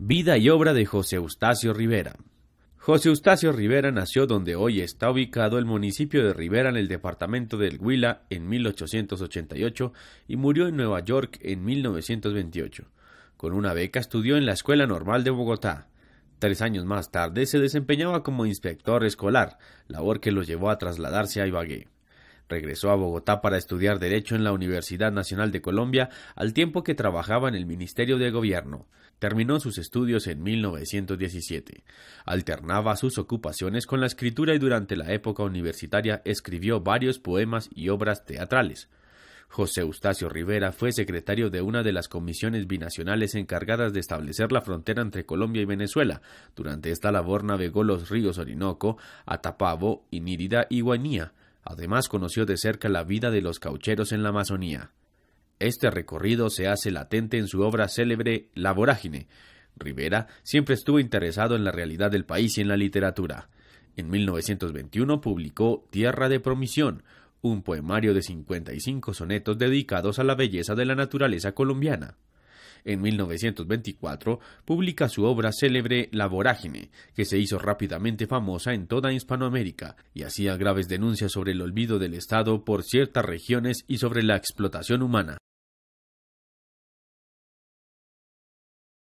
Vida y obra de José Eustacio Rivera. José Eustacio Rivera nació donde hoy está ubicado el municipio de Rivera en el departamento del Huila en 1888 y murió en Nueva York en 1928. Con una beca estudió en la Escuela Normal de Bogotá. Tres años más tarde se desempeñaba como inspector escolar, labor que lo llevó a trasladarse a Ibagué. Regresó a Bogotá para estudiar Derecho en la Universidad Nacional de Colombia al tiempo que trabajaba en el Ministerio de Gobierno. Terminó sus estudios en 1917. Alternaba sus ocupaciones con la escritura y durante la época universitaria escribió varios poemas y obras teatrales. José Eustacio Rivera fue secretario de una de las comisiones binacionales encargadas de establecer la frontera entre Colombia y Venezuela. Durante esta labor navegó los ríos Orinoco, Atapavo, Inírida y Guanía. Además conoció de cerca la vida de los caucheros en la Amazonía. Este recorrido se hace latente en su obra célebre La Vorágine. Rivera siempre estuvo interesado en la realidad del país y en la literatura. En 1921 publicó Tierra de Promisión, un poemario de 55 sonetos dedicados a la belleza de la naturaleza colombiana. En 1924 publica su obra célebre La Vorágine, que se hizo rápidamente famosa en toda Hispanoamérica y hacía graves denuncias sobre el olvido del Estado por ciertas regiones y sobre la explotación humana.